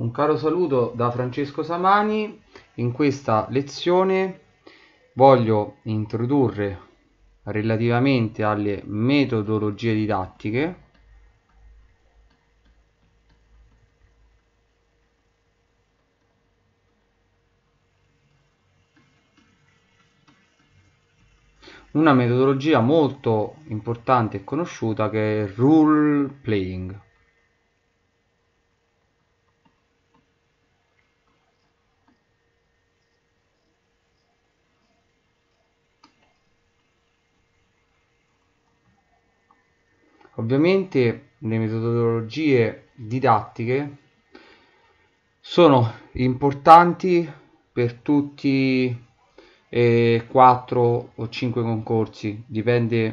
Un caro saluto da Francesco Samani. In questa lezione voglio introdurre relativamente alle metodologie didattiche una metodologia molto importante e conosciuta che è il role playing. Ovviamente le metodologie didattiche sono importanti per tutti e eh, 4 o 5 concorsi, dipende,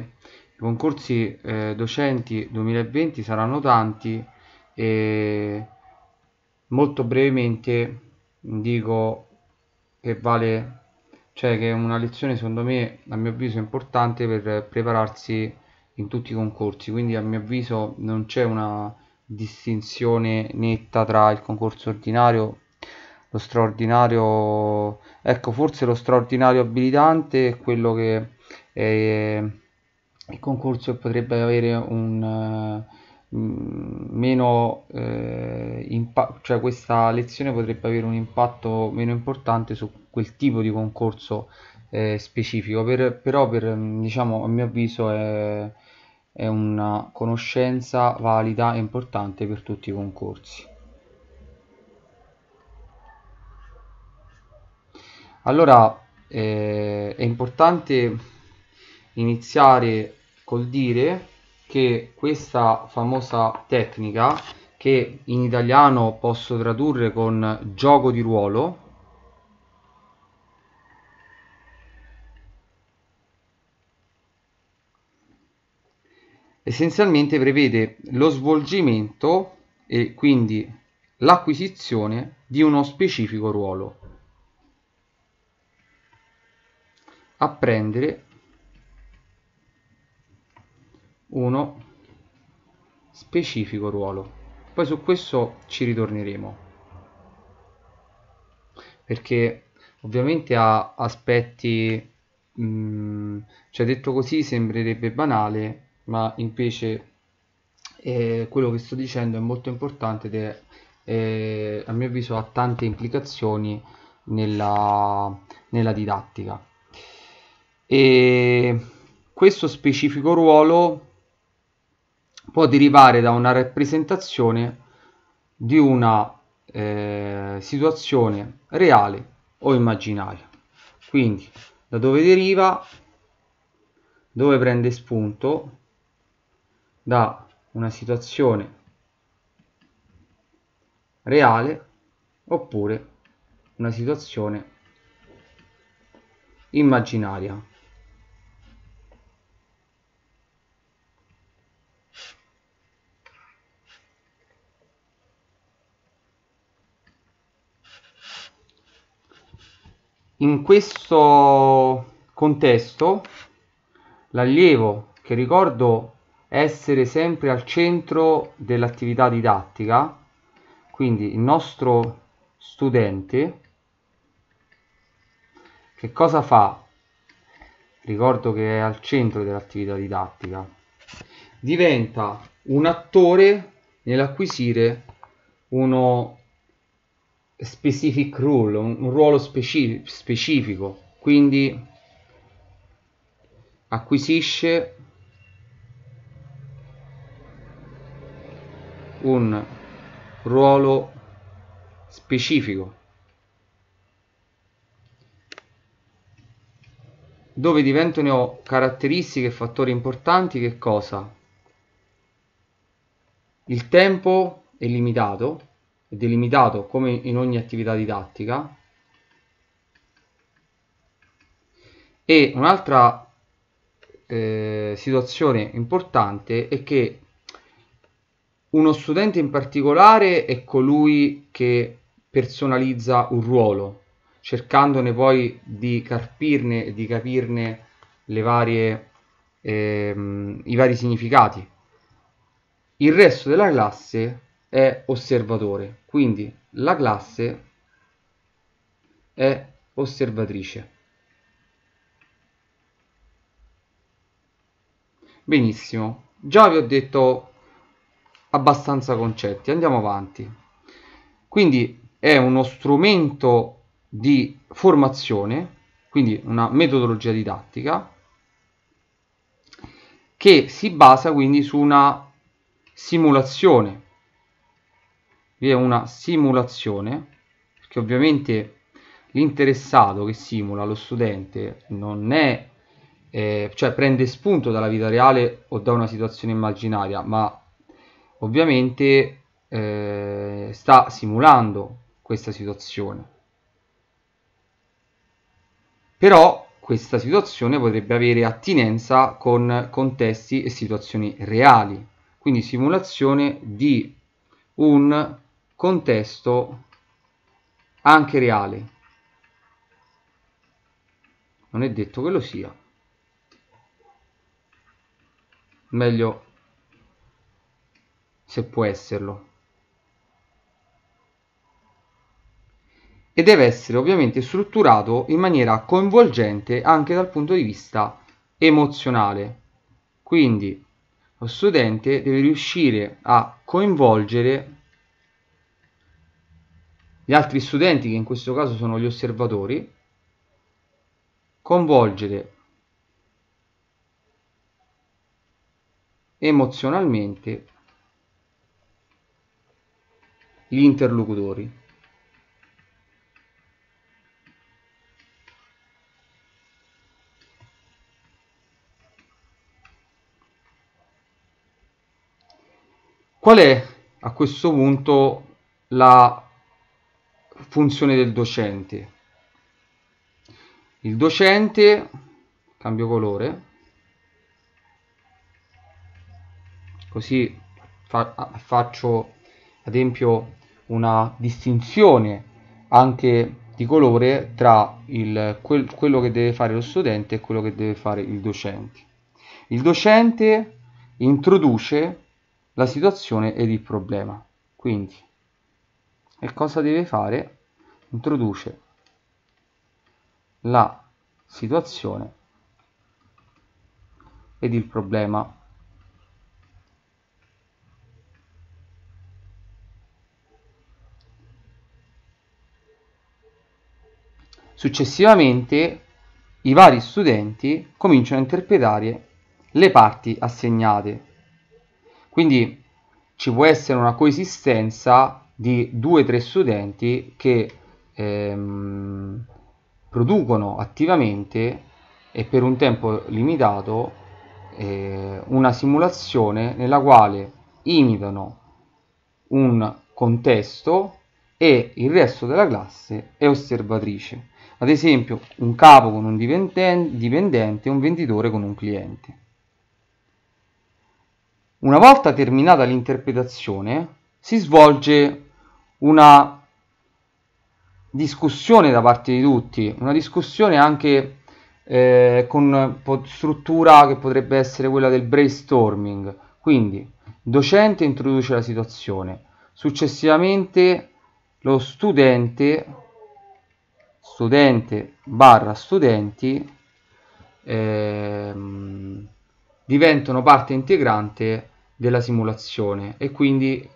i concorsi eh, docenti 2020 saranno tanti e molto brevemente dico che vale, cioè che una lezione secondo me a mio avviso è importante per prepararsi in tutti i concorsi quindi a mio avviso non c'è una distinzione netta tra il concorso ordinario lo straordinario ecco forse lo straordinario abilitante è quello che è il concorso che potrebbe avere un eh, mm, meno eh, impatto cioè questa lezione potrebbe avere un impatto meno importante su quel tipo di concorso eh, specifico per, però per diciamo a mio avviso è è una conoscenza valida e importante per tutti i concorsi. Allora eh, è importante iniziare col dire che questa famosa tecnica che in italiano posso tradurre con gioco di ruolo essenzialmente prevede lo svolgimento e quindi l'acquisizione di uno specifico ruolo. Apprendere uno specifico ruolo. Poi su questo ci ritorneremo perché ovviamente ha aspetti, mh, mm, cioè detto così sembrerebbe banale, ma invece eh, quello che sto dicendo è molto importante ed è eh, a mio avviso ha tante implicazioni nella, nella didattica e questo specifico ruolo può derivare da una rappresentazione di una eh, situazione reale o immaginaria. Quindi da dove deriva, dove prende spunto, da una situazione reale oppure una situazione immaginaria. In questo contesto l'allievo che ricordo essere sempre al centro dell'attività didattica quindi il nostro studente che cosa fa? ricordo che è al centro dell'attività didattica diventa un attore nell'acquisire uno specific role un ruolo specifico quindi acquisisce un ruolo specifico dove diventano caratteristiche e fattori importanti che cosa? Il tempo è limitato, è delimitato come in ogni attività didattica e un'altra eh, situazione importante è che uno studente in particolare è colui che personalizza un ruolo, cercandone poi di carpirne e di capirne le varie, ehm, i vari significati. Il resto della classe è osservatore, quindi la classe è osservatrice. Benissimo, già vi ho detto abbastanza concetti. Andiamo avanti. Quindi è uno strumento di formazione, quindi una metodologia didattica, che si basa quindi su una simulazione. Vi è una simulazione, perché ovviamente l'interessato che simula, lo studente, non è, eh, cioè prende spunto dalla vita reale o da una situazione immaginaria, ma ovviamente eh, sta simulando questa situazione però questa situazione potrebbe avere attinenza con contesti e situazioni reali quindi simulazione di un contesto anche reale non è detto che lo sia meglio se può esserlo. E deve essere ovviamente strutturato in maniera coinvolgente anche dal punto di vista emozionale. Quindi lo studente deve riuscire a coinvolgere gli altri studenti, che in questo caso sono gli osservatori, coinvolgere emozionalmente gli interlocutori. Qual è a questo punto la funzione del docente? Il docente, cambio colore, così fa faccio ad esempio una distinzione anche di colore tra il, quel, quello che deve fare lo studente e quello che deve fare il docente. Il docente introduce la situazione ed il problema. Quindi, e cosa deve fare? Introduce la situazione ed il problema. Successivamente i vari studenti cominciano a interpretare le parti assegnate. Quindi ci può essere una coesistenza di due o tre studenti che ehm, producono attivamente e per un tempo limitato eh, una simulazione nella quale imitano un contesto e il resto della classe è osservatrice ad esempio un capo con un dipendente e un venditore con un cliente. Una volta terminata l'interpretazione si svolge una discussione da parte di tutti, una discussione anche eh, con struttura che potrebbe essere quella del brainstorming, quindi il docente introduce la situazione, successivamente lo studente studente barra studenti ehm, diventano parte integrante della simulazione e quindi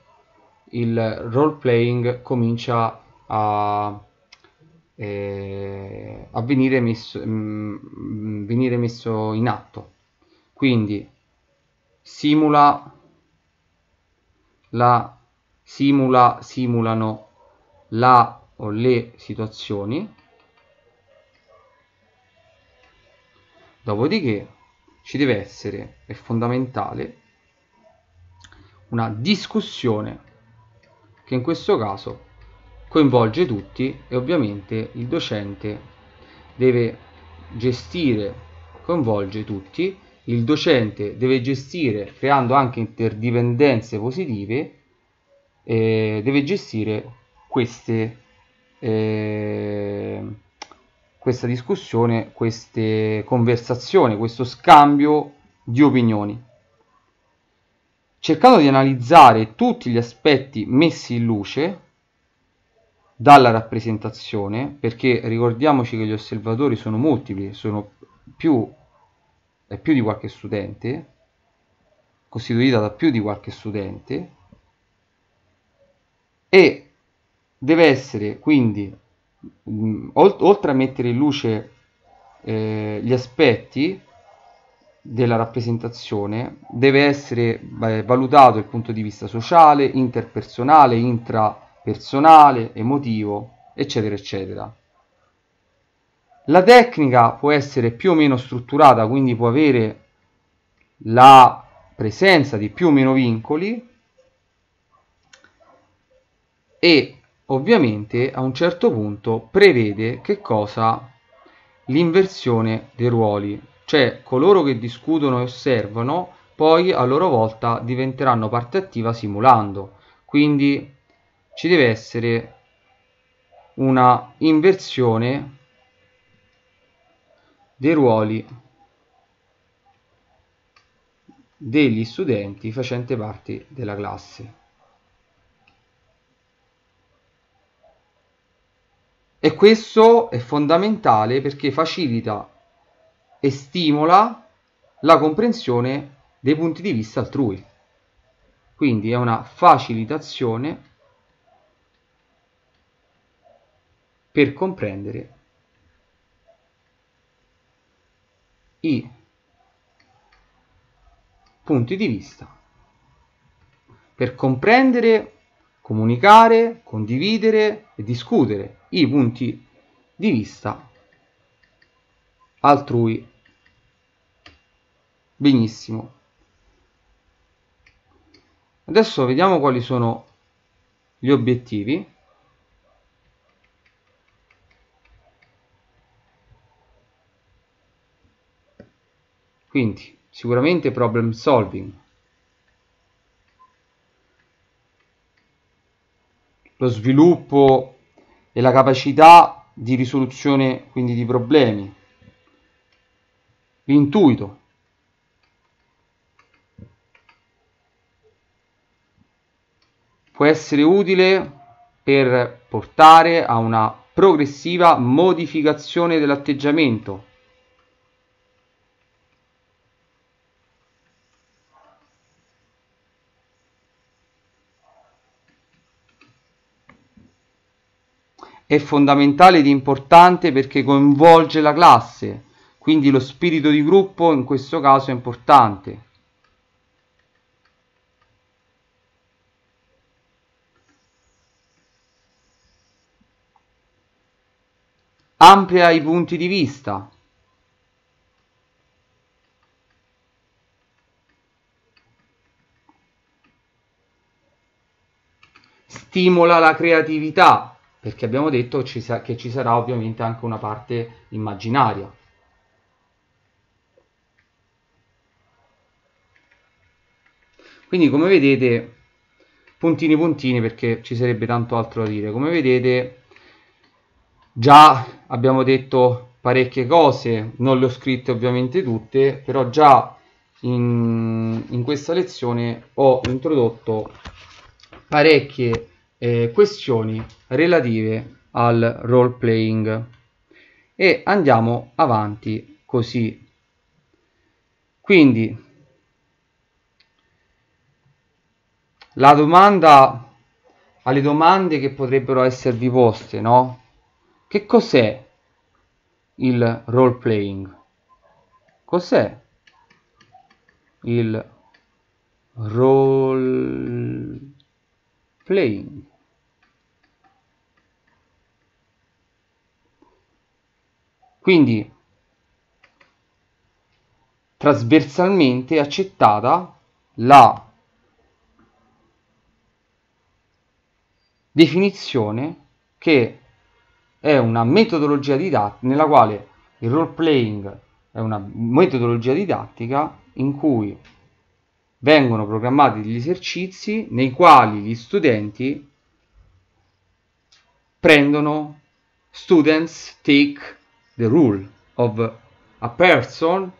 il role playing comincia a eh, a venire messo, mh, mm, mm, venire messo in atto quindi simula la simula simulano la o le situazioni Dopodiché ci deve essere, è fondamentale, una discussione che in questo caso coinvolge tutti e ovviamente il docente deve gestire, coinvolge tutti, il docente deve gestire creando anche interdipendenze positive, eh, deve gestire queste eh, questa discussione, queste conversazioni, questo scambio di opinioni. Cercando di analizzare tutti gli aspetti messi in luce dalla rappresentazione, perché ricordiamoci che gli osservatori sono multipli, sono più, eh, più di qualche studente, costituita da più di qualche studente, e deve essere quindi Mm, oltre a mettere in luce eh, gli aspetti della rappresentazione, deve essere eh, valutato il punto di vista sociale, interpersonale, intrapersonale, emotivo, eccetera, eccetera. La tecnica può essere più o meno strutturata, quindi può avere la presenza di più o meno vincoli e ovviamente a un certo punto prevede che cosa? L'inversione dei ruoli, cioè coloro che discutono e osservano poi a loro volta diventeranno parte attiva simulando, quindi ci deve essere una inversione dei ruoli degli studenti facenti parte della classe. E questo è fondamentale perché facilita e stimola la comprensione dei punti di vista altrui. Quindi è una facilitazione per comprendere i punti di vista, per comprendere, comunicare, condividere e discutere i punti di vista altrui. Benissimo. Adesso vediamo quali sono gli obiettivi. Quindi sicuramente problem solving. Lo sviluppo e la capacità di risoluzione quindi di problemi, l'intuito. Può essere utile per portare a una progressiva modificazione dell'atteggiamento è fondamentale ed importante perché coinvolge la classe, quindi lo spirito di gruppo in questo caso è importante. Amplia i punti di vista. Stimola la creatività perché abbiamo detto ci che ci sarà ovviamente anche una parte immaginaria. Quindi come vedete, puntini puntini perché ci sarebbe tanto altro da dire, come vedete già abbiamo detto parecchie cose, non le ho scritte ovviamente tutte, però già in, in questa lezione ho introdotto parecchie eh, questioni relative al role playing e andiamo avanti così quindi la domanda alle domande che potrebbero esservi poste no che cos'è il role playing cos'è il role playing quindi trasversalmente accettata la definizione che è una metodologia didattica nella quale il role playing è una metodologia didattica in cui vengono programmati degli esercizi nei quali gli studenti prendono students take the rule of a person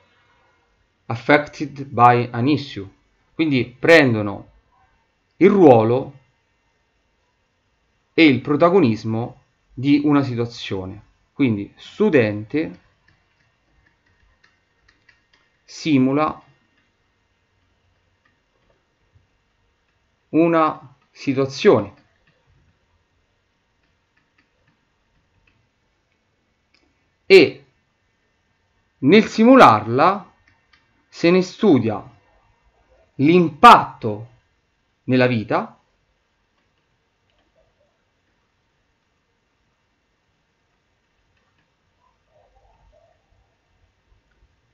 affected by an issue. Quindi prendono il ruolo e il protagonismo di una situazione. Quindi studente simula una situazione e nel simularla se ne studia l'impatto nella vita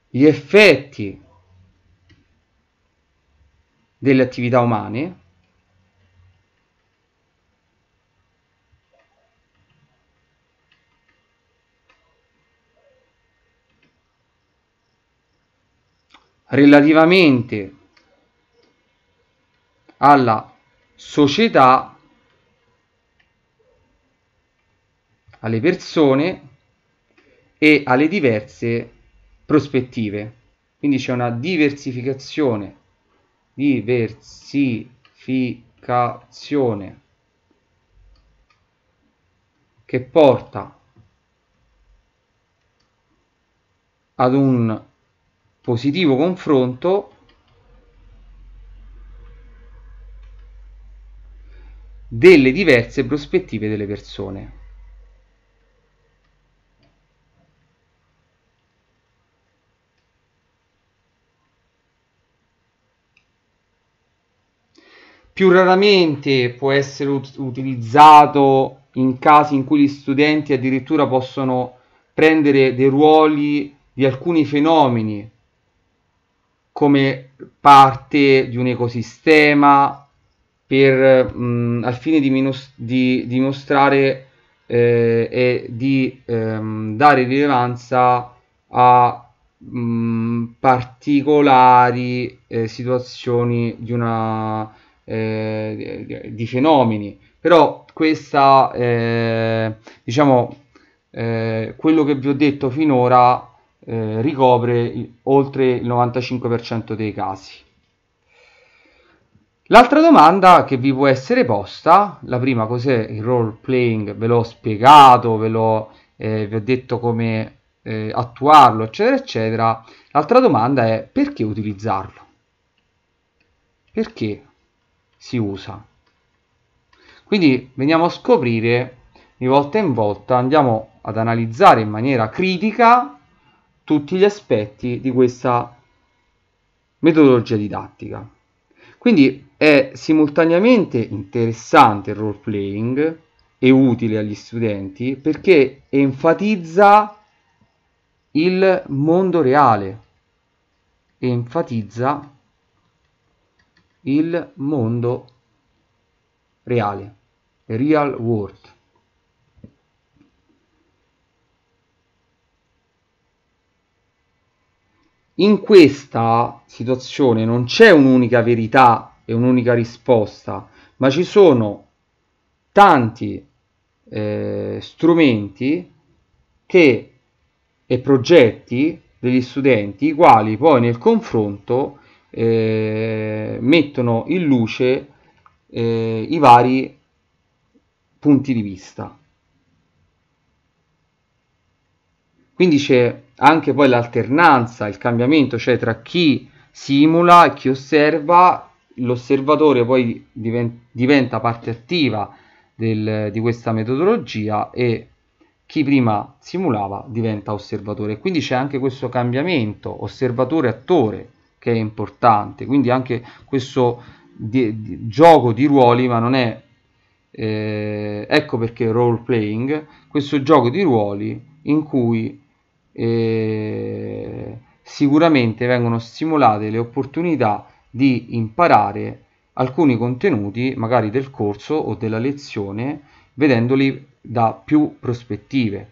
gli effetti delle attività umane relativamente alla società, alle persone e alle diverse prospettive. Quindi c'è una diversificazione, diversificazione che porta ad un positivo confronto delle diverse prospettive delle persone. Più raramente può essere ut utilizzato in casi in cui gli studenti addirittura possono prendere dei ruoli di alcuni fenomeni come parte di un ecosistema per, mh, al fine di, minus- di dimostrare eh, e di ehm, dare rilevanza a mh, particolari eh, situazioni di, una, eh, di, fenomeni però questa eh, diciamo eh, quello che vi ho detto finora eh, ricopre oltre il 95% dei casi. L'altra domanda che vi può essere posta, la prima cos'è il role playing, ve l'ho spiegato, ve l'ho, eh, vi ho detto come eh, attuarlo, eccetera, eccetera. L'altra domanda è perché utilizzarlo? Perché si usa? Quindi veniamo a scoprire di volta in volta, andiamo ad analizzare in maniera critica tutti gli aspetti di questa metodologia didattica. Quindi è simultaneamente interessante il role playing e utile agli studenti perché enfatizza il mondo reale, enfatizza il mondo reale, real world. in questa situazione non c'è un'unica verità e un'unica risposta, ma ci sono tanti eh, strumenti che, e progetti degli studenti, i quali poi nel confronto eh, mettono in luce eh, i vari punti di vista. Quindi c'è anche poi l'alternanza, il cambiamento, cioè tra chi simula e chi osserva, l'osservatore poi diventa parte attiva del, di questa metodologia e chi prima simulava diventa osservatore. Quindi c'è anche questo cambiamento osservatore-attore che è importante, quindi anche questo di, di, gioco di ruoli, ma non è... Eh, ecco perché role playing, questo gioco di ruoli in cui sicuramente vengono stimolate le opportunità di imparare alcuni contenuti magari del corso o della lezione vedendoli da più prospettive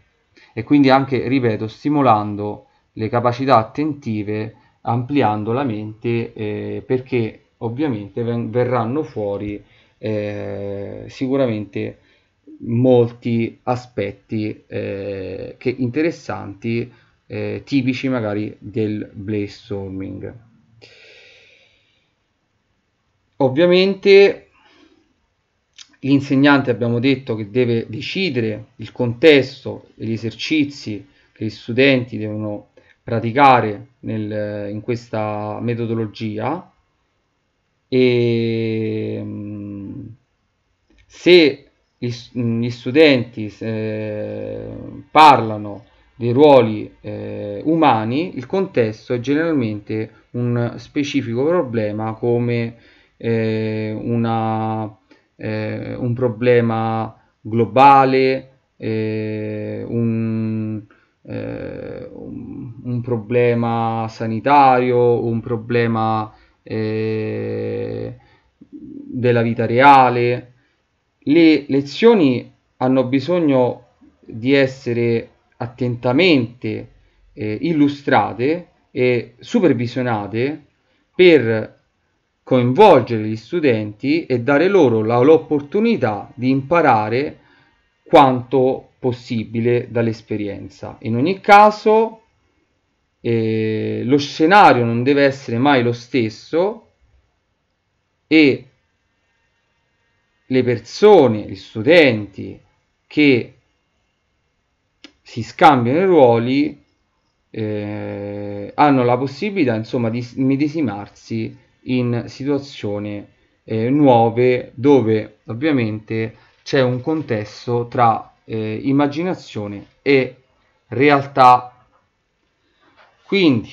e quindi anche, ripeto, stimolando le capacità attentive, ampliando la mente eh, perché ovviamente verranno fuori eh, sicuramente molti aspetti eh, che interessanti eh, tipici magari del brainstorming ovviamente l'insegnante abbiamo detto che deve decidere il contesto e gli esercizi che gli studenti devono praticare nel, in questa metodologia e mm, se gli studenti eh, parlano dei ruoli eh, umani, il contesto è generalmente un specifico problema come eh, una, eh, un problema globale, eh, eh, un, un, problema sanitario, un problema della vita reale, le lezioni hanno bisogno di essere attentamente eh, illustrate e supervisionate per coinvolgere gli studenti e dare loro l'opportunità di imparare quanto possibile dall'esperienza. In ogni caso, eh, lo scenario non deve essere mai lo stesso e le persone, gli studenti che si scambiano i ruoli eh, hanno la possibilità insomma di medesimarsi in situazioni eh, nuove dove ovviamente c'è un contesto tra eh, immaginazione e realtà quindi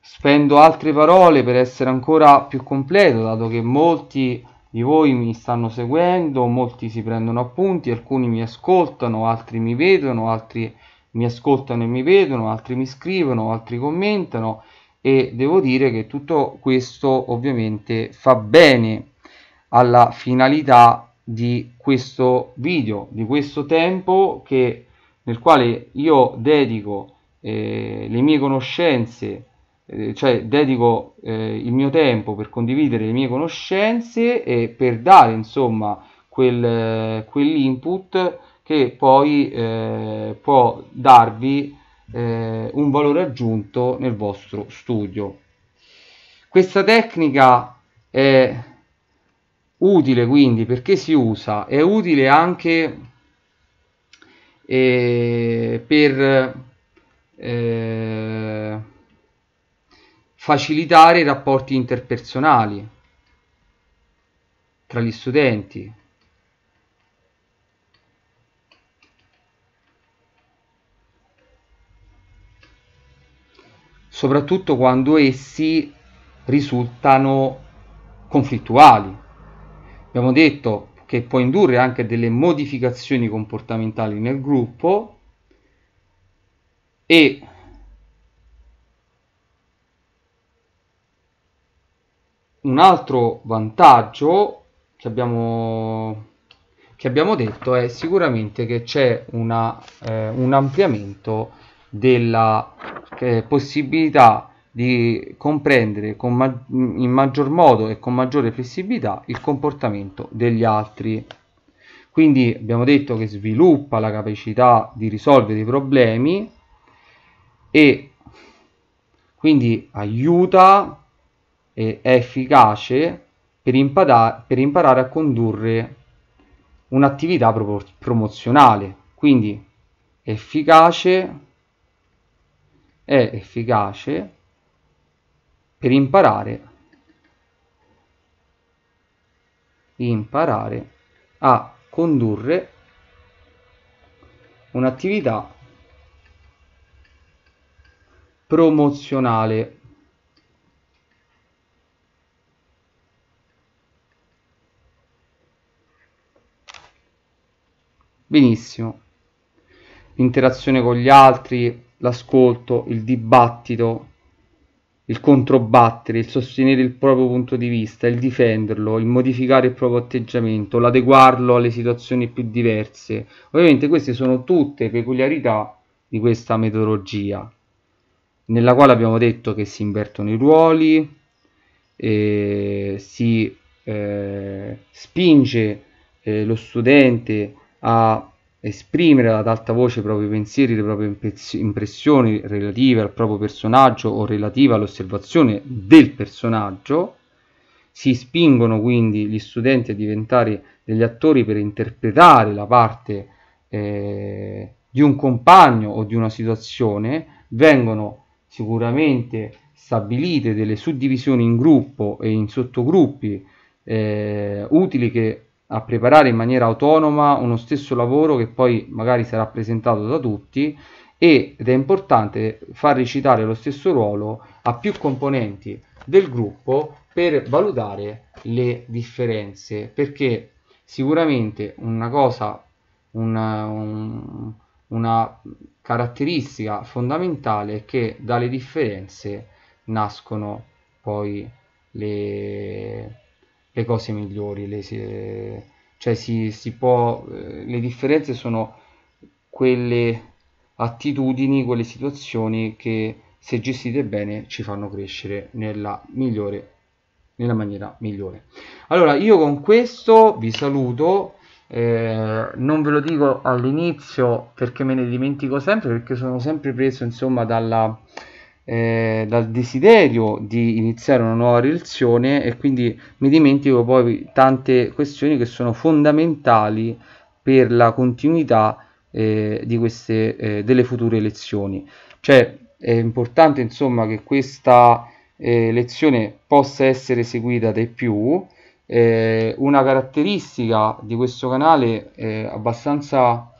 spendo altre parole per essere ancora più completo dato che molti di voi mi stanno seguendo, molti si prendono appunti, alcuni mi ascoltano, altri mi vedono, altri mi ascoltano e mi vedono, altri mi scrivono, altri commentano e devo dire che tutto questo ovviamente fa bene alla finalità di questo video, di questo tempo che, nel quale io dedico eh, le mie conoscenze, eh, cioè dedico eh, il mio tempo per condividere le mie conoscenze e per dare insomma quel, quell'input che poi eh, può darvi eh, un valore aggiunto nel vostro studio. Questa tecnica è utile quindi perché si usa, è utile anche eh, per eh, facilitare i rapporti interpersonali tra gli studenti. soprattutto quando essi risultano conflittuali. Abbiamo detto che può indurre anche delle modificazioni comportamentali nel gruppo e un altro vantaggio che abbiamo, che abbiamo detto è sicuramente che c'è eh, un ampliamento della eh, possibilità di comprendere ma in maggior modo e con maggiore flessibilità il comportamento degli altri. Quindi abbiamo detto che sviluppa la capacità di risolvere i problemi e quindi aiuta eh, è efficace per, impara per, imparare a condurre un'attività promozionale. Quindi efficace è efficace per imparare imparare a condurre un'attività promozionale Benissimo. L'interazione con gli altri, l'ascolto, il dibattito, il controbattere, il sostenere il proprio punto di vista, il difenderlo, il modificare il proprio atteggiamento, l'adeguarlo alle situazioni più diverse. Ovviamente queste sono tutte peculiarità di questa metodologia, nella quale abbiamo detto che si invertono i ruoli, eh, si eh, spinge eh, lo studente a esprimere ad alta voce i propri pensieri, le proprie impressioni relative al proprio personaggio o relative all'osservazione del personaggio. Si spingono quindi gli studenti a diventare degli attori per interpretare la parte eh, di un compagno o di una situazione. Vengono sicuramente stabilite delle suddivisioni in gruppo e in sottogruppi eh, utili che a preparare in maniera autonoma uno stesso lavoro che poi magari sarà presentato da tutti ed è importante far recitare lo stesso ruolo a più componenti del gruppo per valutare le differenze perché sicuramente una cosa una, un, una caratteristica fondamentale è che dalle differenze nascono poi le, le cose migliori, le, si, cioè si, si può, eh, le differenze sono quelle attitudini, quelle situazioni che se gestite bene ci fanno crescere nella, migliore, nella maniera migliore. Allora io con questo vi saluto. Eh, non ve lo dico all'inizio perché me ne dimentico sempre perché sono sempre preso insomma dalla, eh, dal desiderio di iniziare una nuova relazione e quindi mi dimentico poi tante questioni che sono fondamentali per la continuità eh, di queste, eh, delle future lezioni. Cioè è importante insomma che questa eh, lezione possa essere seguita dai più. Eh, una caratteristica di questo canale eh, abbastanza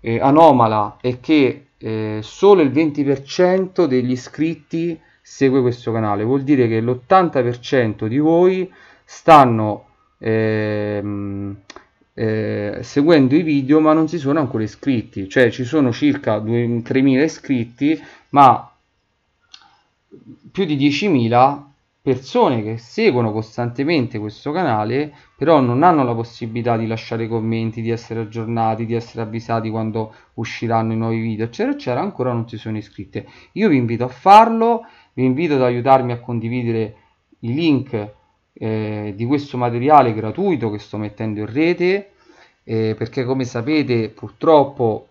anomala è che eh, solo il 20% degli iscritti segue questo canale, vuol dire che l'80% di voi stanno ehm, eh, seguendo i video ma non si sono ancora iscritti, cioè ci sono circa 2, 3.000 iscritti ma più di 10.000 persone che seguono costantemente questo canale però non hanno la possibilità di lasciare commenti, di essere aggiornati, di essere avvisati quando usciranno i nuovi video eccetera eccetera ancora non si sono iscritte. Io vi invito a farlo, vi invito ad aiutarmi a condividere i link eh, di questo materiale gratuito che sto mettendo in rete eh, perché come sapete purtroppo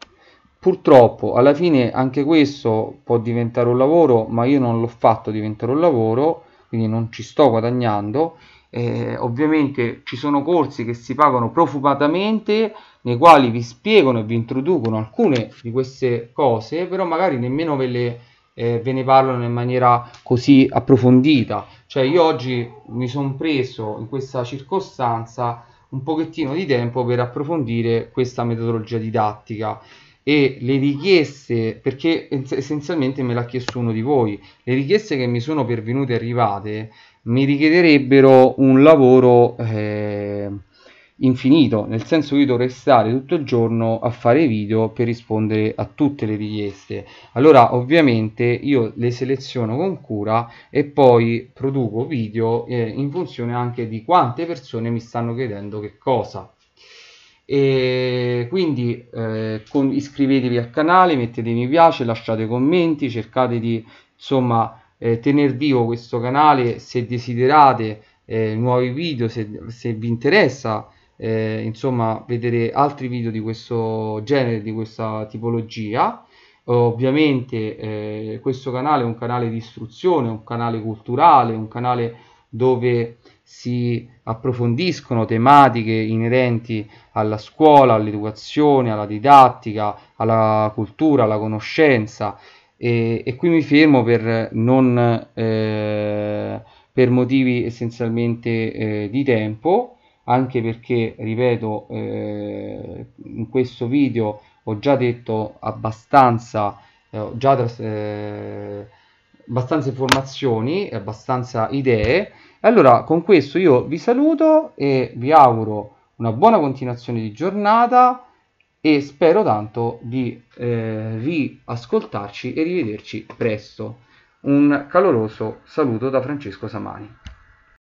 purtroppo alla fine anche questo può diventare un lavoro ma io non l'ho fatto diventare un lavoro quindi non ci sto guadagnando. Eh, ovviamente ci sono corsi che si pagano profumatamente nei quali vi spiegano e vi introducono alcune di queste cose, però magari nemmeno ve le eh, ve ne parlano in maniera così approfondita. Cioè io oggi mi sono preso in questa circostanza un pochettino di tempo per approfondire questa metodologia didattica e le richieste, perché essenzialmente me l'ha chiesto uno di voi, le richieste che mi sono pervenute e arrivate mi richiederebbero un lavoro eh, infinito, nel senso che io dovrei stare tutto il giorno a fare video per rispondere a tutte le richieste. Allora ovviamente io le seleziono con cura e poi produco video eh, in funzione anche di quante persone mi stanno chiedendo che cosa. E quindi eh, con, iscrivetevi al canale, mettete mi piace, lasciate commenti, cercate di insomma eh, tenere vivo questo canale se desiderate eh, nuovi video, se, se vi interessa eh, insomma vedere altri video di questo genere, di questa tipologia. Ovviamente eh, questo canale è un canale di istruzione, un canale culturale, un canale dove si approfondiscono tematiche inerenti alla scuola, all'educazione, alla didattica, alla cultura, alla conoscenza e, e qui mi fermo per, non, eh, per motivi essenzialmente eh, di tempo anche perché, ripeto, eh, in questo video ho già detto abbastanza, eh, ho già eh, abbastanza informazioni, abbastanza idee allora, con questo io vi saluto e vi auguro una buona continuazione di giornata e spero tanto di eh, riascoltarci e rivederci presto. Un caloroso saluto da Francesco Samani.